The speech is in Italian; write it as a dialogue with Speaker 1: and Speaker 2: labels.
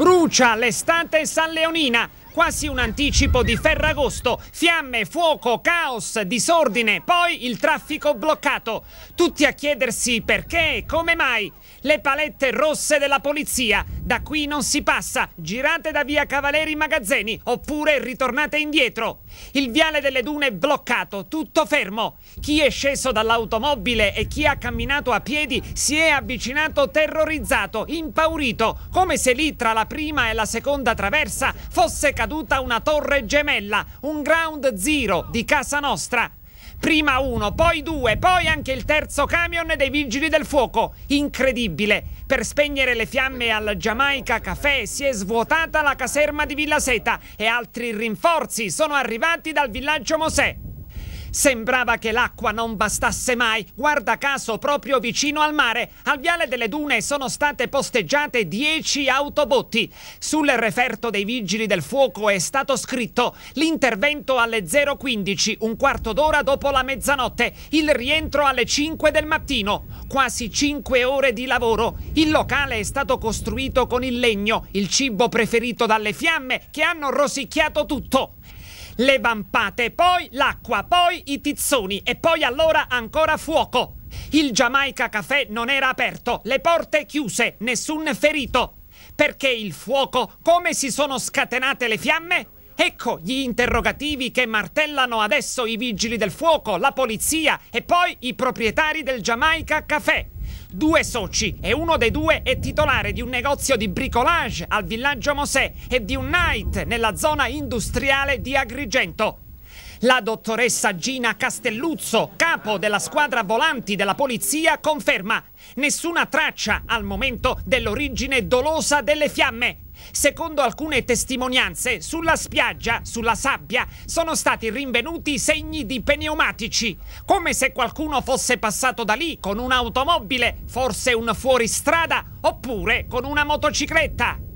Speaker 1: Brucia l'estate San Leonina quasi un anticipo di Ferragosto, fiamme, fuoco, caos, disordine, poi il traffico bloccato. Tutti a chiedersi perché e come mai. Le palette rosse della polizia, da qui non si passa, girate da via Cavaleri Magazzini oppure ritornate indietro. Il viale delle dune bloccato, tutto fermo. Chi è sceso dall'automobile e chi ha camminato a piedi si è avvicinato terrorizzato, impaurito, come se lì tra la prima e la seconda traversa fosse caduta una torre gemella, un ground zero di casa nostra. Prima uno, poi due, poi anche il terzo camion dei vigili del fuoco. Incredibile! Per spegnere le fiamme al Jamaica Café si è svuotata la caserma di Villa Seta e altri rinforzi sono arrivati dal villaggio Mosè. Sembrava che l'acqua non bastasse mai, guarda caso proprio vicino al mare. Al viale delle dune sono state posteggiate 10 autobotti. Sul referto dei vigili del fuoco è stato scritto l'intervento alle 0.15, un quarto d'ora dopo la mezzanotte, il rientro alle 5 del mattino. Quasi 5 ore di lavoro. Il locale è stato costruito con il legno, il cibo preferito dalle fiamme che hanno rosicchiato tutto le vampate, poi l'acqua, poi i tizzoni e poi allora ancora fuoco. Il Jamaica Café non era aperto, le porte chiuse, nessun ferito. Perché il fuoco? Come si sono scatenate le fiamme? Ecco gli interrogativi che martellano adesso i vigili del fuoco, la polizia e poi i proprietari del Jamaica Café due soci e uno dei due è titolare di un negozio di bricolage al villaggio Mosè e di un night nella zona industriale di Agrigento. La dottoressa Gina Castelluzzo, capo della squadra volanti della polizia, conferma nessuna traccia al momento dell'origine dolosa delle fiamme. Secondo alcune testimonianze, sulla spiaggia, sulla sabbia, sono stati rinvenuti segni di pneumatici, come se qualcuno fosse passato da lì con un'automobile, forse un fuoristrada, oppure con una motocicletta.